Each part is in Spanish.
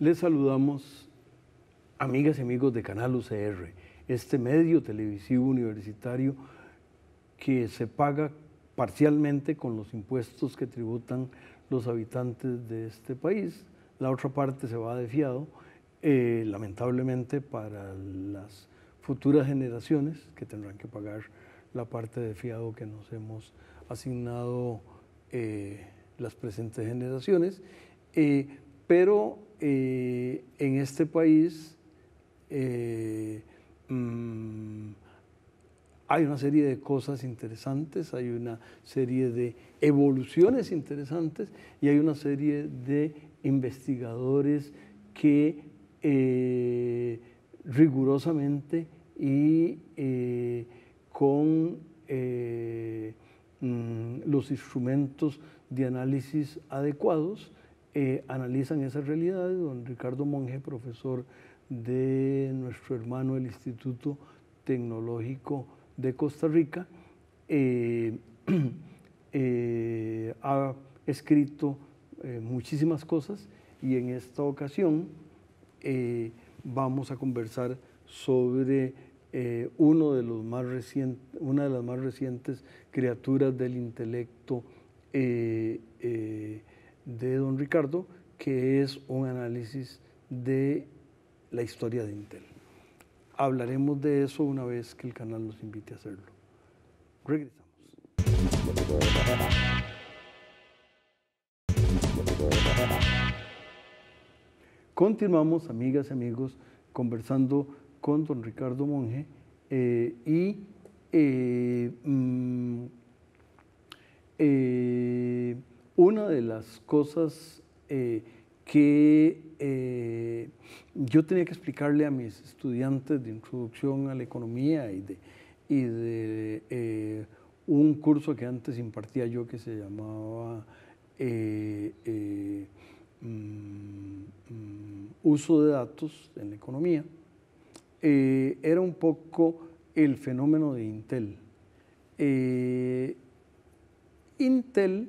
Les saludamos, amigas y amigos de Canal UCR este medio televisivo universitario que se paga parcialmente con los impuestos que tributan los habitantes de este país. La otra parte se va de fiado, eh, lamentablemente para las futuras generaciones que tendrán que pagar la parte de fiado que nos hemos asignado eh, las presentes generaciones. Eh, pero en este país Mm, hay una serie de cosas interesantes, hay una serie de evoluciones interesantes y hay una serie de investigadores que eh, rigurosamente y eh, con eh, mm, los instrumentos de análisis adecuados analizan esas realidades. Don Ricardo Monge, profesor de nuestro hermano el Instituto Tecnológico de Costa Rica, eh, eh, ha escrito eh, muchísimas cosas y en esta ocasión vamos a conversar sobre uno de los más una de las más recientes criaturas del intelecto de don Ricardo, que es un análisis de la historia de Intel. Hablaremos de eso una vez que el canal nos invite a hacerlo. Regresamos. Continuamos, amigas y amigos, conversando con don Ricardo Monge eh, y eh, mm, eh, una de las cosas que eh, yo tenía que explicarle a mis estudiantes de introducción a la economía y de, eh, un curso que antes impartía yo que se llamaba eh, mm, mm, Uso de datos en la economía, era un poco el fenómeno de Intel. Intel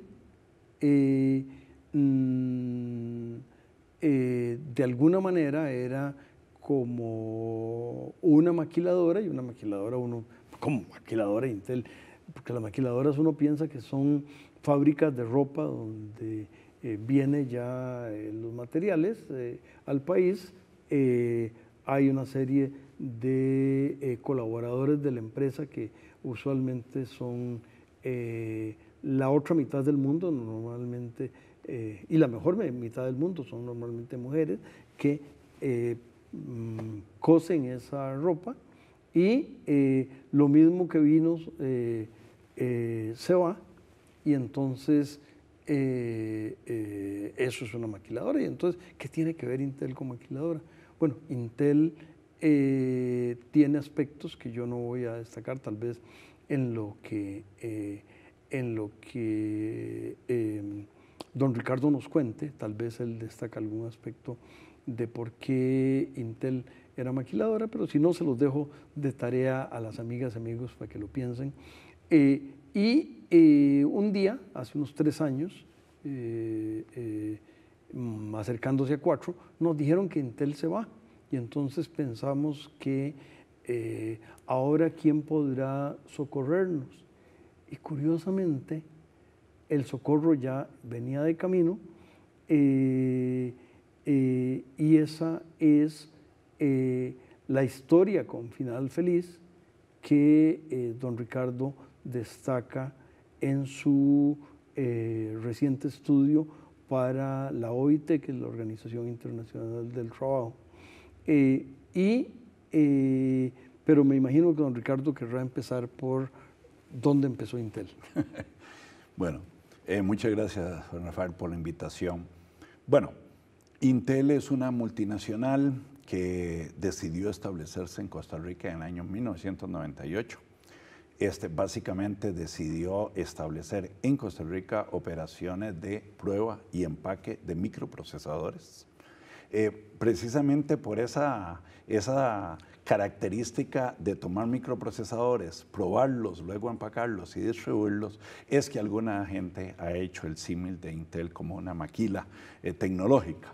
mm, eh, de alguna manera era como una maquiladora y una maquiladora uno, como maquiladora Intel, porque las maquiladoras uno piensa que son fábricas de ropa donde eh, viene vienen ya eh, los materiales al país, hay una serie de colaboradores de la empresa que usualmente son la otra mitad del mundo, normalmente eh, y la mejor mitad del mundo son normalmente mujeres, que eh, mm, cosen esa ropa y eh, lo mismo que vino se va y entonces eso es una maquiladora. Y entonces, ¿qué tiene que ver Intel con maquiladora? Bueno, Intel tiene aspectos que yo no voy a destacar tal vez en lo que... en lo que don Ricardo nos cuente, tal vez él destaca algún aspecto de por qué Intel era maquiladora, pero si no, se los dejo de tarea a las amigas y amigos para que lo piensen. Eh, y eh, un día, hace unos tres años, eh, acercándose a cuatro, nos dijeron que Intel se va. Y entonces pensamos que ahora quién podrá socorrernos. Y curiosamente, el socorro ya venía de camino eh, eh, y esa es eh, la historia con final feliz que don Ricardo destaca en su reciente estudio para la OIT, que es la Organización Internacional del Trabajo. y, pero me imagino que don Ricardo querrá empezar por dónde empezó Intel. bueno, eh, muchas gracias, Rafael, por la invitación. Bueno, Intel es una multinacional que decidió establecerse en Costa Rica en el año 1998. Este básicamente decidió establecer en Costa Rica operaciones de prueba y empaque de microprocesadores eh, precisamente por esa, esa característica de tomar microprocesadores, probarlos, luego empacarlos y distribuirlos, es que alguna gente ha hecho el símil de Intel como una maquila eh, tecnológica.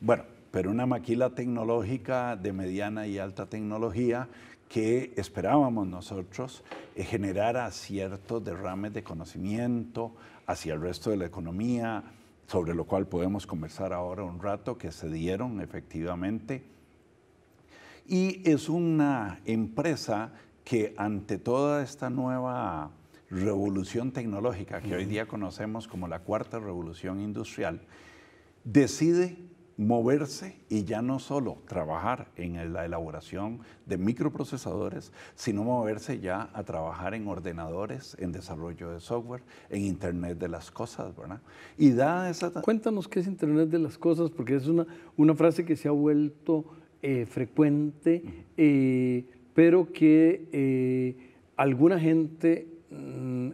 Bueno, pero una maquila tecnológica de mediana y alta tecnología que esperábamos nosotros eh, generara ciertos derrames de conocimiento hacia el resto de la economía, sobre lo cual podemos conversar ahora un rato, que se dieron efectivamente. Y es una empresa que ante toda esta nueva revolución tecnológica que hoy día conocemos como la cuarta revolución industrial, decide moverse y ya no solo trabajar en la elaboración de microprocesadores, sino moverse ya a trabajar en ordenadores, en desarrollo de software, en Internet de las Cosas, ¿verdad? Y da esa... Cuéntanos qué es Internet de las Cosas, porque es una, una frase que se ha vuelto eh, frecuente, eh, pero que eh, alguna gente mm,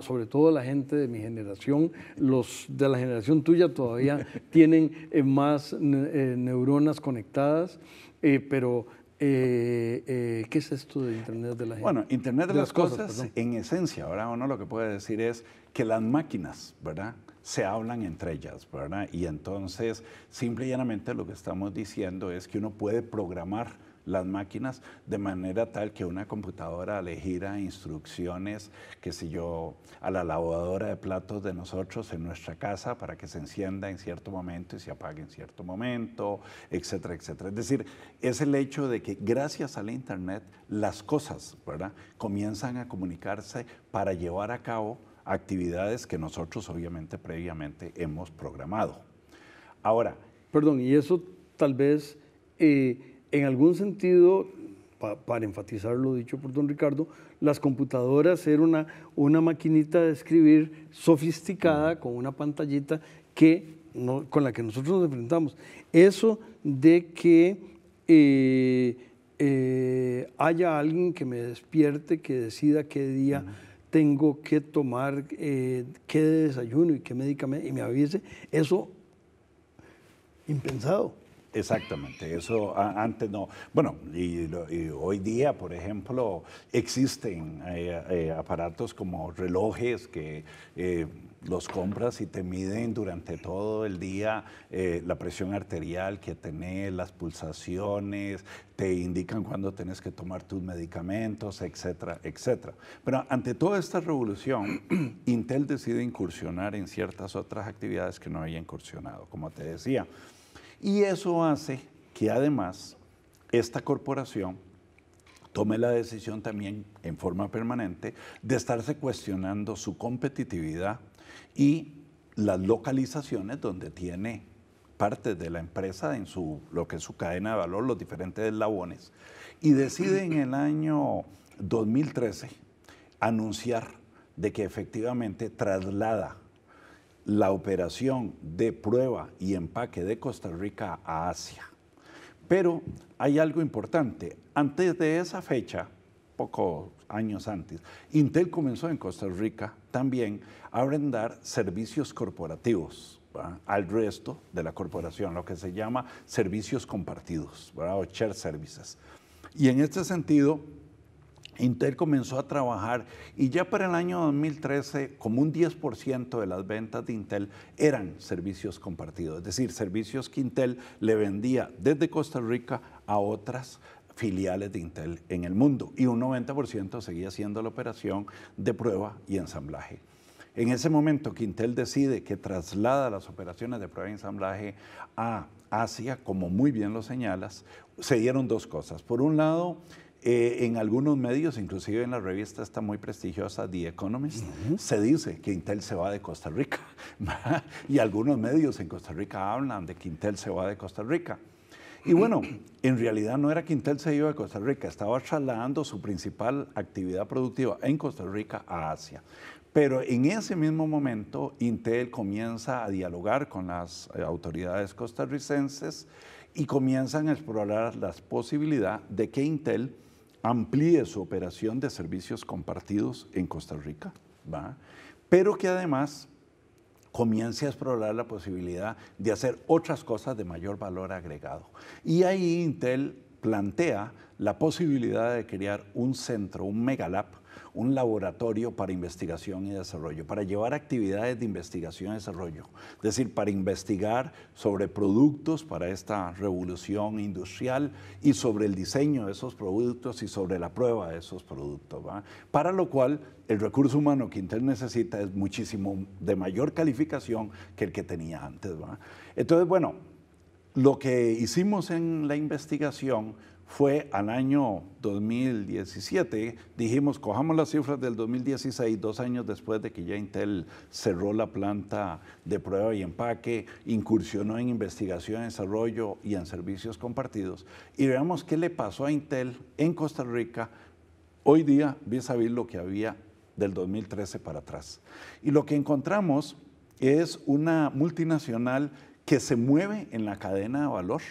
sobre todo la gente de mi generación, los de la generación tuya todavía tienen eh, más eh, neuronas conectadas, eh, pero ¿Qué es esto de Internet de la gente? Bueno, Internet de, las, cosas, en esencia, ¿verdad? Uno lo que puede decir es que las máquinas, ¿verdad? Se hablan entre ellas, ¿verdad? Y entonces, simple y llanamente, lo que estamos diciendo es que uno puede programar las máquinas, de manera tal que una computadora le gira instrucciones, que si yo, a la lavadora de platos de nosotros en nuestra casa para que se encienda en cierto momento y se apague en cierto momento, etcétera, etcétera. Es decir, es el hecho de que gracias a la Internet las cosas, ¿verdad?, comienzan a comunicarse para llevar a cabo actividades que nosotros obviamente previamente hemos programado. Ahora, perdón, y eso tal vez... Eh, en algún sentido, para enfatizar lo dicho por don Ricardo, las computadoras eran una, una maquinita de escribir sofisticada con una pantallita que con la que nosotros nos enfrentamos. Eso de que eh, eh, haya alguien que me despierte, que decida qué día tengo que tomar, eh, qué desayuno y qué medicamento, y me avise, eso impensado. Exactamente, eso antes no. Bueno, y, hoy día, por ejemplo, existen eh, eh, aparatos como relojes que eh, los compras y te miden durante todo el día la presión arterial que tenés, las pulsaciones, te indican cuándo tenés que tomar tus medicamentos, etcétera, etcétera. Pero ante toda esta revolución, Intel decide incursionar en ciertas otras actividades que no había incursionado, como te decía. Y eso hace que además esta corporación tome la decisión también en forma permanente de estarse cuestionando su competitividad y las localizaciones donde tiene partes de la empresa en su, lo que es su cadena de valor, los diferentes eslabones, y decide en el año 2013 anunciar de que efectivamente traslada la operación de prueba y empaque de Costa Rica a Asia. Pero hay algo importante. Antes de esa fecha, pocos años antes, Intel comenzó en Costa Rica también a brindar servicios corporativos. al resto de la corporación, lo que se llama servicios compartidos o share services. Y en este sentido, Intel comenzó a trabajar y ya para el año 2013 como un 10% de las ventas de Intel eran servicios compartidos, es decir, servicios que Intel le vendía desde Costa Rica a otras filiales de Intel en el mundo y un 90% seguía siendo la operación de prueba y ensamblaje. En ese momento que Intel decide que traslada las operaciones de prueba y ensamblaje a Asia, como muy bien lo señalas, se dieron dos cosas. Por un lado, eh, en algunos medios, inclusive en la revista está muy prestigiosa The Economist, se dice que Intel se va de Costa Rica. y algunos medios en Costa Rica hablan de que Intel se va de Costa Rica. Y bueno, en realidad no era que Intel se iba de Costa Rica, estaba trasladando su principal actividad productiva en Costa Rica a Asia. Pero en ese mismo momento, Intel comienza a dialogar con las eh, autoridades costarricenses y comienzan a explorar la posibilidad de que Intel amplíe su operación de servicios compartidos en Costa Rica, ¿va? pero que además comience a explorar la posibilidad de hacer otras cosas de mayor valor agregado. Y ahí Intel plantea la posibilidad de crear un centro, un megalab, un laboratorio para investigación y desarrollo, para llevar actividades de investigación y desarrollo, es decir, para investigar sobre productos para esta revolución industrial y sobre el diseño de esos productos y sobre la prueba de esos productos, para lo cual el recurso humano que Intel necesita es muchísimo de mayor calificación que el que tenía antes. Entonces, bueno, lo que hicimos en la investigación fue al año 2017, dijimos, cojamos las cifras del 2016, dos años después de que ya Intel cerró la planta de prueba y empaque, incursionó en investigación, desarrollo y en servicios compartidos, y veamos qué le pasó a Intel en Costa Rica hoy día, vis a vis lo que había del 2013 para atrás. Y lo que encontramos es una multinacional que se mueve en la cadena de valor,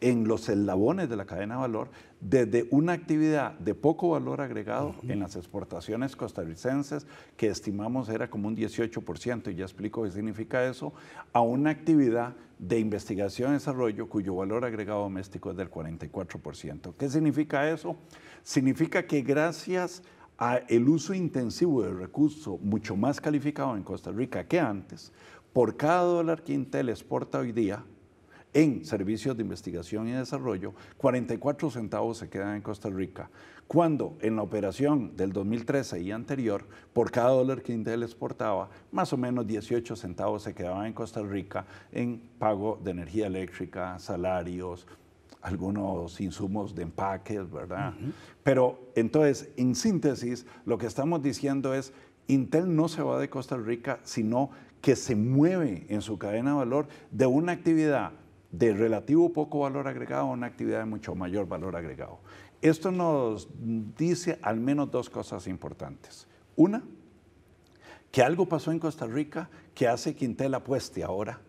en los eslabones de la cadena de valor, desde una actividad de poco valor agregado en las exportaciones costarricenses, que estimamos era como un 18%, y ya explico qué significa eso, a una actividad de investigación y desarrollo cuyo valor agregado doméstico es del 44%. ¿Qué significa eso? Significa que gracias a el uso intensivo de recurso, mucho más calificado en Costa Rica que antes, por cada dólar que Intel exporta hoy día en servicios de investigación y desarrollo, 44 centavos se quedan en Costa Rica, cuando en la operación del 2013 y anterior, por cada dólar que Intel exportaba, más o menos 18 centavos se quedaban en Costa Rica en pago de energía eléctrica, salarios, algunos insumos de empaques, ¿verdad? Pero entonces, en síntesis, lo que estamos diciendo es, Intel no se va de Costa Rica, sino que se mueve en su cadena de valor de una actividad de relativo poco valor agregado a una actividad de mucho mayor valor agregado. Esto nos dice al menos dos cosas importantes. Una, que algo pasó en Costa Rica que hace Intel apueste ahora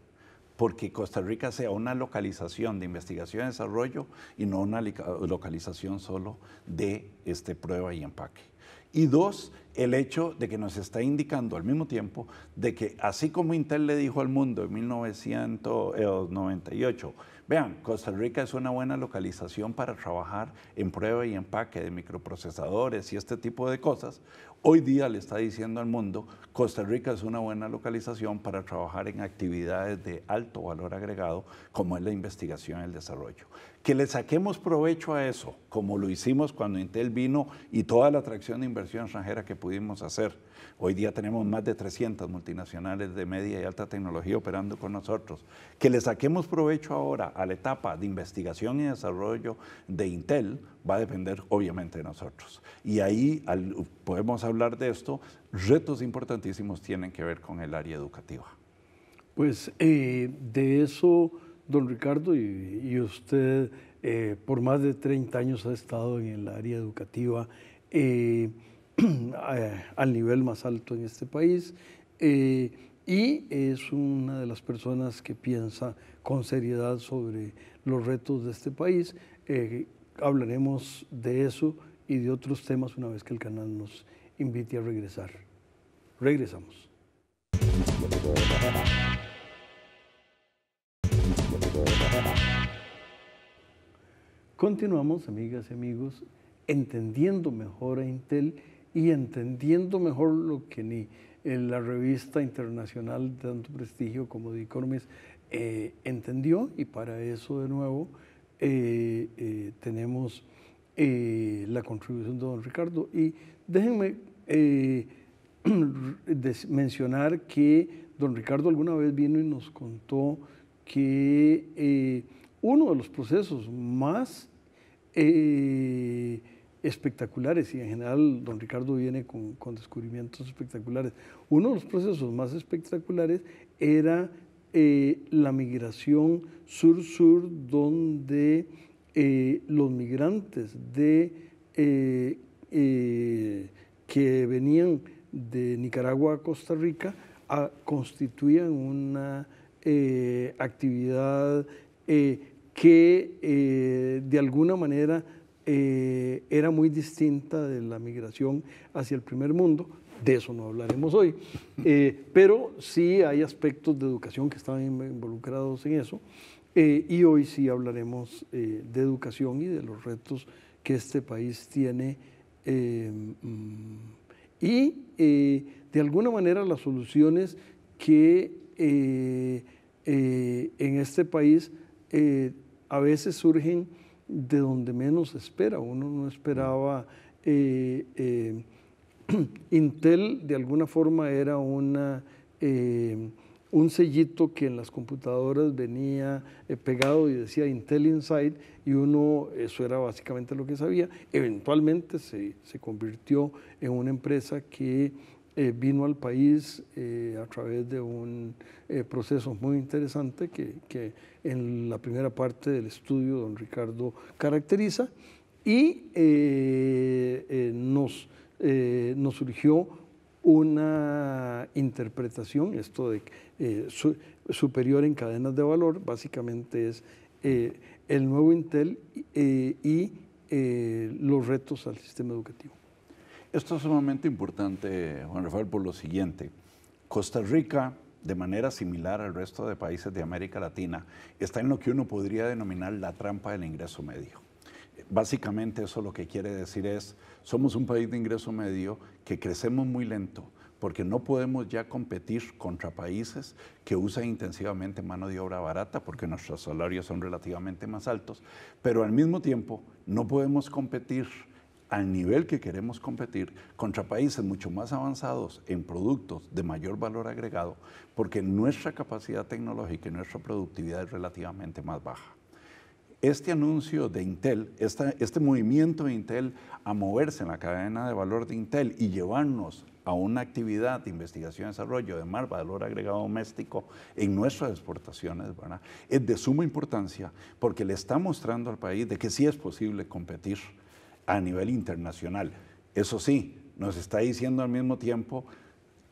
porque Costa Rica sea una localización de investigación y desarrollo y no una localización solo de este, prueba y empaque. Y dos, el hecho de que nos está indicando al mismo tiempo de que así como Intel le dijo al mundo en 1998, vean, Costa Rica es una buena localización para trabajar en prueba y empaque de microprocesadores y este tipo de cosas, hoy día le está diciendo al mundo, Costa Rica es una buena localización para trabajar en actividades de alto valor agregado como es la investigación y el desarrollo que le saquemos provecho a eso, como lo hicimos cuando Intel vino y toda la atracción de inversión extranjera que pudimos hacer. Hoy día tenemos más de 300 multinacionales de media y alta tecnología operando con nosotros. Que le saquemos provecho ahora a la etapa de investigación y desarrollo de Intel va a depender obviamente de nosotros. Y ahí podemos hablar de esto. Retos importantísimos tienen que ver con el área educativa. Pues eh, de eso don Ricardo, y, usted eh, por más de 30 años ha estado en el área educativa eh, eh, al nivel más alto en este país y es una de las personas que piensa con seriedad sobre los retos de este país. hablaremos de eso y de otros temas una vez que el canal nos invite a regresar. Regresamos. Continuamos, amigas y amigos, entendiendo mejor a Intel y entendiendo mejor lo que ni en eh, la revista internacional de tanto prestigio como de Economist eh, entendió y para eso de nuevo eh, tenemos la contribución de don Ricardo y déjenme mencionar que don Ricardo alguna vez vino y nos contó que uno de los procesos más eh, espectaculares, y en general don Ricardo viene con, descubrimientos espectaculares, uno de los procesos más espectaculares era eh, la migración sur-sur, donde eh, los migrantes de, que venían de Nicaragua a Costa Rica constituían una actividad eh, que eh, de alguna manera eh, era muy distinta de la migración hacia el primer mundo. De eso no hablaremos hoy, pero sí hay aspectos de educación que están involucrados en eso. y hoy sí hablaremos de educación y de los retos que este país tiene mm, y de alguna manera las soluciones que en este país eh, a veces surgen de donde menos espera. Uno no esperaba. Eh, eh, Intel de alguna forma era una, un sellito que en las computadoras venía pegado y decía Intel Inside y uno, eso era básicamente lo que sabía. Eventualmente se convirtió en una empresa que eh, vino al país eh, a través de un eh, proceso muy interesante que, en la primera parte del estudio don Ricardo caracteriza y nos, nos surgió una interpretación, esto de superior en cadenas de valor, básicamente es el nuevo Intel y los retos al sistema educativo. Esto es sumamente importante, Juan Rafael, por lo siguiente. Costa Rica, de manera similar al resto de países de América Latina, está en lo que uno podría denominar la trampa del ingreso medio. Básicamente eso lo que quiere decir es, somos un país de ingreso medio que crecemos muy lento porque no podemos ya competir contra países que usan intensivamente mano de obra barata porque nuestros salarios son relativamente más altos, pero al mismo tiempo no podemos competir al nivel que queremos competir contra países mucho más avanzados en productos de mayor valor agregado, porque nuestra capacidad tecnológica y nuestra productividad es relativamente más baja. Este anuncio de Intel, este movimiento de Intel a moverse en la cadena de valor de Intel y llevarnos a una actividad de investigación y desarrollo de más valor agregado doméstico en nuestras exportaciones, es de suma importancia porque le está mostrando al país de que sí es posible competir a nivel internacional. Eso sí, nos está diciendo al mismo tiempo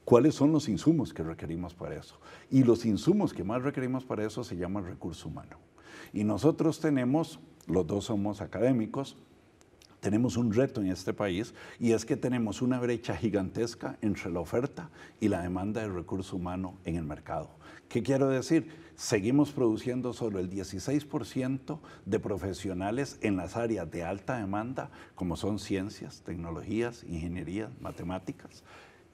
cuáles son los insumos que requerimos para eso. Y los insumos que más requerimos para eso se llaman recurso humano. Y nosotros tenemos, los dos somos académicos, tenemos un reto en este país y es que tenemos una brecha gigantesca entre la oferta y la demanda de recurso humano en el mercado. ¿Qué quiero decir? Seguimos produciendo solo el 16% de profesionales en las áreas de alta demanda, como son ciencias, tecnologías, ingeniería, matemáticas.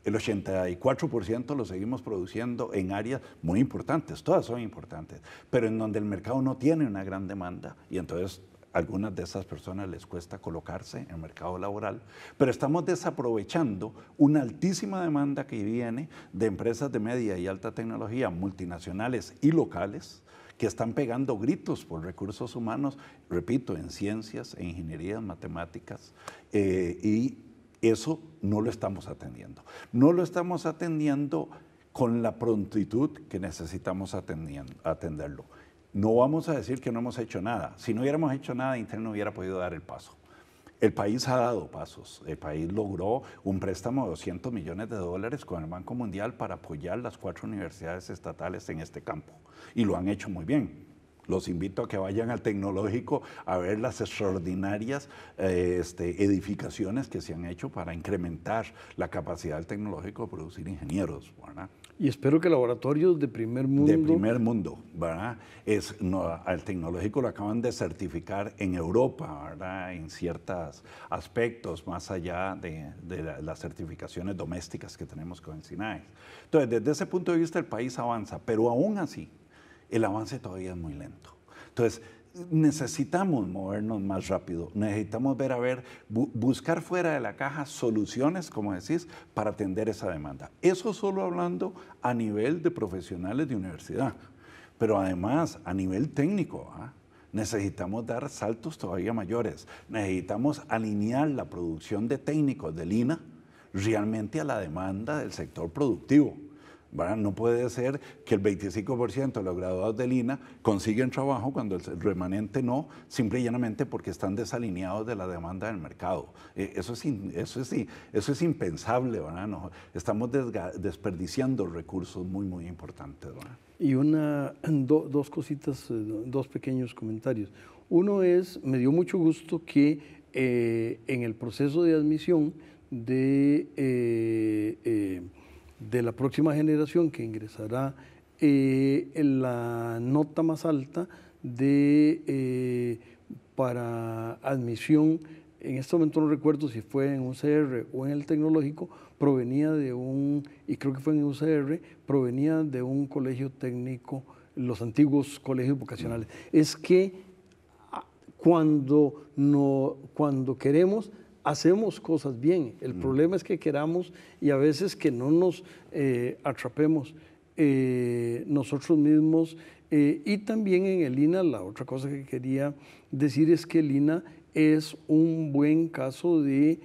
El 84% lo seguimos produciendo en áreas muy importantes, todas son importantes, pero en donde el mercado no tiene una gran demanda y entonces algunas de esas personas les cuesta colocarse en el mercado laboral, pero estamos desaprovechando una altísima demanda que viene de empresas de media y alta tecnología multinacionales y locales que están pegando gritos por recursos humanos, repito, en ciencias, en ingeniería, en matemáticas, eh, y eso no lo estamos atendiendo. No lo estamos atendiendo con la prontitud que necesitamos atendiendo, atenderlo. No vamos a decir que no hemos hecho nada. Si no hubiéramos hecho nada, Intel no hubiera podido dar el paso. El país ha dado pasos. El país logró un préstamo de 200 millones de dólares con el Banco Mundial para apoyar las cuatro universidades estatales en este campo. Y lo han hecho muy bien. Los invito a que vayan al tecnológico a ver las extraordinarias eh, este, edificaciones que se han hecho para incrementar la capacidad del tecnológico de producir ingenieros. ¿verdad? Y espero que laboratorios de primer mundo. De primer mundo, ¿verdad? Es, no, al tecnológico lo acaban de certificar en Europa, ¿verdad? En ciertos aspectos, más allá de, las certificaciones domésticas que tenemos con el SINAE. Entonces, desde ese punto de vista, el país avanza, pero aún así, el avance todavía es muy lento. Entonces, necesitamos movernos más rápido, necesitamos ver a ver, buscar fuera de la caja soluciones, como decís, para atender esa demanda. Eso solo hablando a nivel de profesionales de universidad, pero además a nivel técnico. ¿ah? necesitamos dar saltos todavía mayores, necesitamos alinear la producción de técnicos de INA realmente a la demanda del sector productivo. No puede ser que el 25% de los graduados de Lina consiguen trabajo cuando el remanente no, simple y llanamente porque están desalineados de la demanda del mercado. Eh, eso, es eso, es, eso es impensable, ¿verdad? estamos desperdiciando recursos muy, muy importantes. Y una, dos cositas, eh, dos pequeños comentarios. Uno es, me dio mucho gusto que eh, en el proceso de admisión de de la próxima generación que ingresará eh, en la nota más alta de, eh, para admisión, en este momento no recuerdo si fue en UCR o en el tecnológico, provenía de un, y creo que fue en UCR, provenía de un colegio técnico, los antiguos colegios vocacionales. Es que ah, cuando, no, cuando queremos hacemos cosas bien. El mm. problema es que queramos y a veces que no nos eh, atrapemos eh, nosotros mismos. Eh, y también en el INA, la otra cosa que quería decir es que el INA es un buen caso de,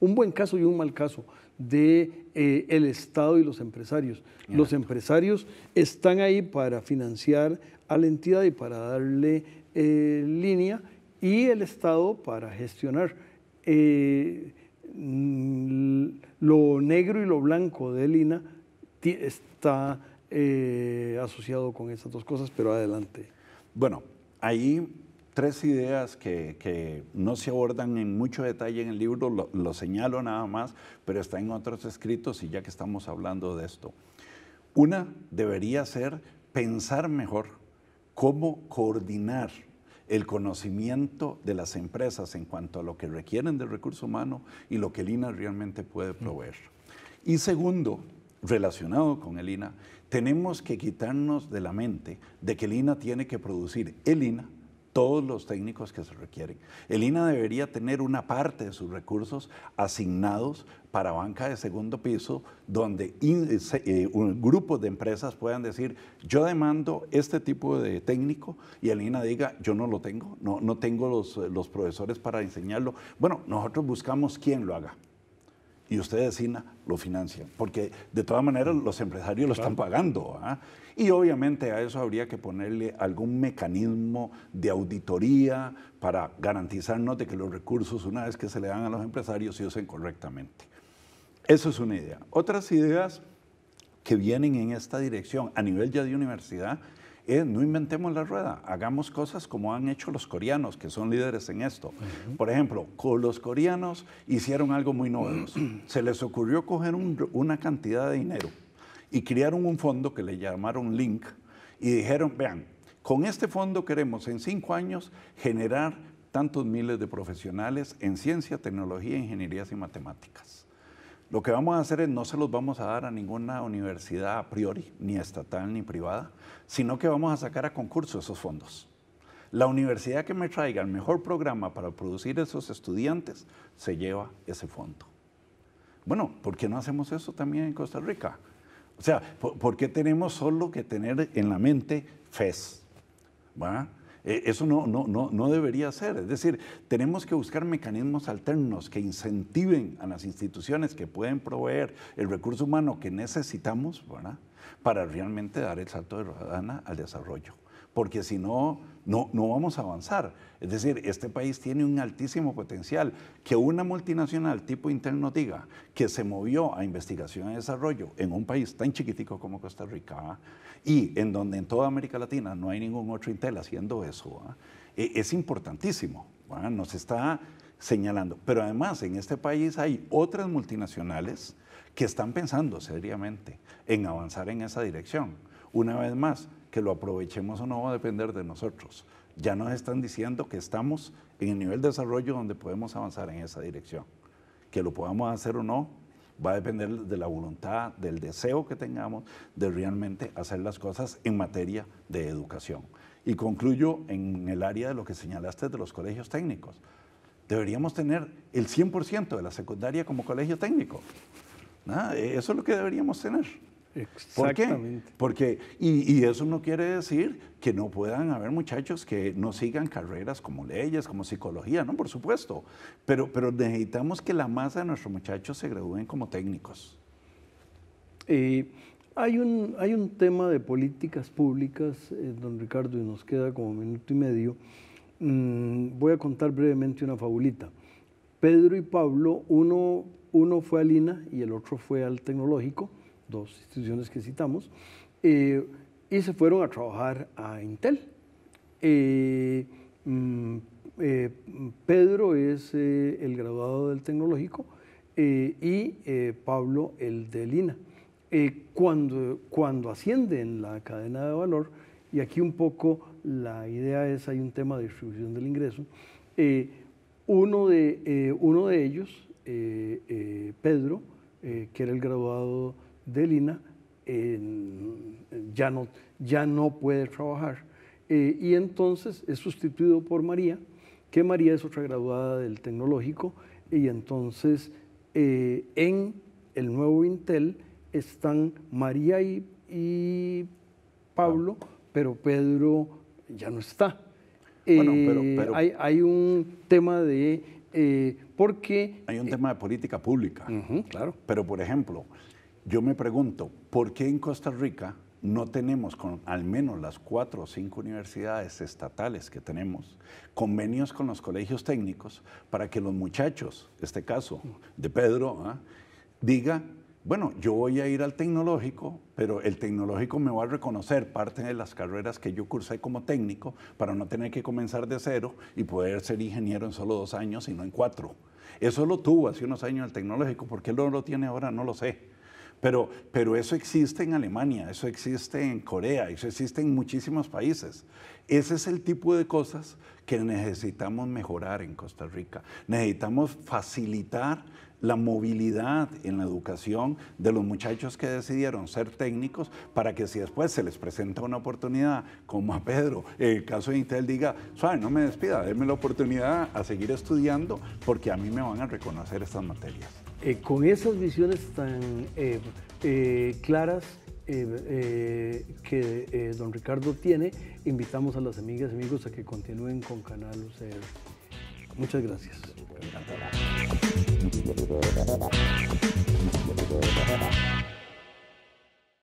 un buen caso y un mal caso de el Estado y los empresarios. Los empresarios están ahí para financiar a la entidad y para darle línea y el Estado para gestionar eh, mm, lo negro y lo blanco de Lina está eh, asociado con esas dos cosas, pero adelante. Bueno, hay tres ideas que, no se abordan en mucho detalle en el libro, lo, señalo nada más, pero está en otros escritos y ya que estamos hablando de esto. Una debería ser pensar mejor cómo coordinar el conocimiento de las empresas en cuanto a lo que requieren del recurso humano y lo que el INA realmente puede proveer. Y segundo, relacionado con el INA, tenemos que quitarnos de la mente de que el INA tiene que producir el INA todos los técnicos que se requieren. El INA debería tener una parte de sus recursos asignados para banca de segundo piso, donde eh, un, grupos de empresas puedan decir, yo demando este tipo de técnico, y el INA diga, yo no lo tengo, no, no tengo los, eh, los profesores para enseñarlo. Bueno, nosotros buscamos quién lo haga y ustedes, SINA, lo financian, porque de todas maneras los empresarios lo están pagando. ¿ah? Y obviamente a eso habría que ponerle algún mecanismo de auditoría para garantizarnos de que los recursos, una vez que se le dan a los empresarios, se usen correctamente. Eso es una idea. Otras ideas que vienen en esta dirección a nivel ya de universidad eh, no inventemos la rueda, hagamos cosas como han hecho los coreanos, que son líderes en esto. Por ejemplo, los coreanos hicieron algo muy nuevo. Se les ocurrió coger una cantidad de dinero y crearon un fondo que le llamaron Link y dijeron, vean, con este fondo queremos en cinco años generar tantos miles de profesionales en ciencia, tecnología, ingenierías y matemáticas. Lo que vamos a hacer es no se los vamos a dar a ninguna universidad a priori, ni estatal ni privada, sino que vamos a sacar a concurso esos fondos. La universidad que me traiga el mejor programa para producir esos estudiantes se lleva ese fondo. Bueno, ¿por qué no hacemos eso también en Costa Rica? O sea, ¿por, qué tenemos solo que tener en la mente FES? ¿va? E, eso no, no, no, no debería ser. Es decir, tenemos que buscar mecanismos alternos que incentiven a las instituciones que pueden proveer el recurso humano que necesitamos para realmente dar el salto de rodana al desarrollo. Porque si no, no, vamos a avanzar. Es decir, este país tiene un altísimo potencial. Que una multinacional tipo Intel nos diga que se movió a investigación y desarrollo en un país tan chiquitico como Costa Rica y en donde en toda América Latina no hay ningún otro Intel haciendo eso, ¿ah? e, es importantísimo. ¿ah? Nos está señalando. Pero además en este país hay otras multinacionales que están pensando seriamente en avanzar en esa dirección. Una vez más, que lo aprovechemos o no va a depender de nosotros. Ya nos están diciendo que estamos en el nivel de desarrollo donde podemos avanzar en esa dirección. Que lo podamos hacer o no va a depender de la voluntad, del deseo que tengamos de realmente hacer las cosas en materia de educación. Y concluyo en el área de lo que señalaste de los colegios técnicos. Deberíamos tener el 100% de la secundaria como colegio técnico. Ah, eso es lo que deberíamos tener. Exactamente. ¿Por qué? Porque, y, eso no quiere decir que no puedan haber muchachos que no sigan carreras como leyes, como psicología, ¿no? Por supuesto. Pero, necesitamos que la masa de nuestros muchachos se gradúen como técnicos. Eh, hay, un, hay un tema de políticas públicas, eh, don Ricardo, y nos queda como minuto y medio. Mm, voy a contar brevemente una fabulita. Pedro y Pablo, uno, uno fue al INA y el otro fue al tecnológico dos instituciones que citamos, eh, y se fueron a trabajar a Intel. Eh, mm, eh, Pedro es el graduado del tecnológico y Pablo el de Lina. cuando, cuando ascienden la cadena de valor, y aquí un poco la idea es, hay un tema de distribución del ingreso, uno, de, uno de ellos, Pedro, que era el graduado del INA ya, no, ya no puede trabajar. Eh, y entonces es sustituido por María, que María es otra graduada del tecnológico, y entonces eh, en el nuevo Intel están María y, Pablo, ah. pero Pedro ya no está. Bueno, eh, pero, Hay, un tema de... porque... Hay un tema de política pública. claro. Pero, por ejemplo, yo me pregunto, ¿por qué en Costa Rica no tenemos con al menos las cuatro o cinco universidades estatales que tenemos convenios con los colegios técnicos para que los muchachos, este caso de Pedro, ¿ah? diga, bueno, yo voy a ir al tecnológico, pero el tecnológico me va a reconocer parte de las carreras que yo cursé como técnico para no tener que comenzar de cero y poder ser ingeniero en solo dos años y no en cuatro. Eso lo tuvo hace unos años el tecnológico, ¿por qué no lo tiene ahora? No lo sé pero, eso existe en Alemania, eso existe en Corea, eso existe en muchísimos países. Ese es el tipo de cosas que necesitamos mejorar en Costa Rica. Necesitamos facilitar la movilidad en la educación de los muchachos que decidieron ser técnicos para que si después se les presenta una oportunidad, como a Pedro, en el caso de Intel diga, no me despida, denme la oportunidad a seguir estudiando porque a mí me van a reconocer estas materias. Eh, con esas visiones tan eh, eh, claras que don Ricardo tiene, invitamos a las amigas y amigos a que continúen con Canal Muchas gracias.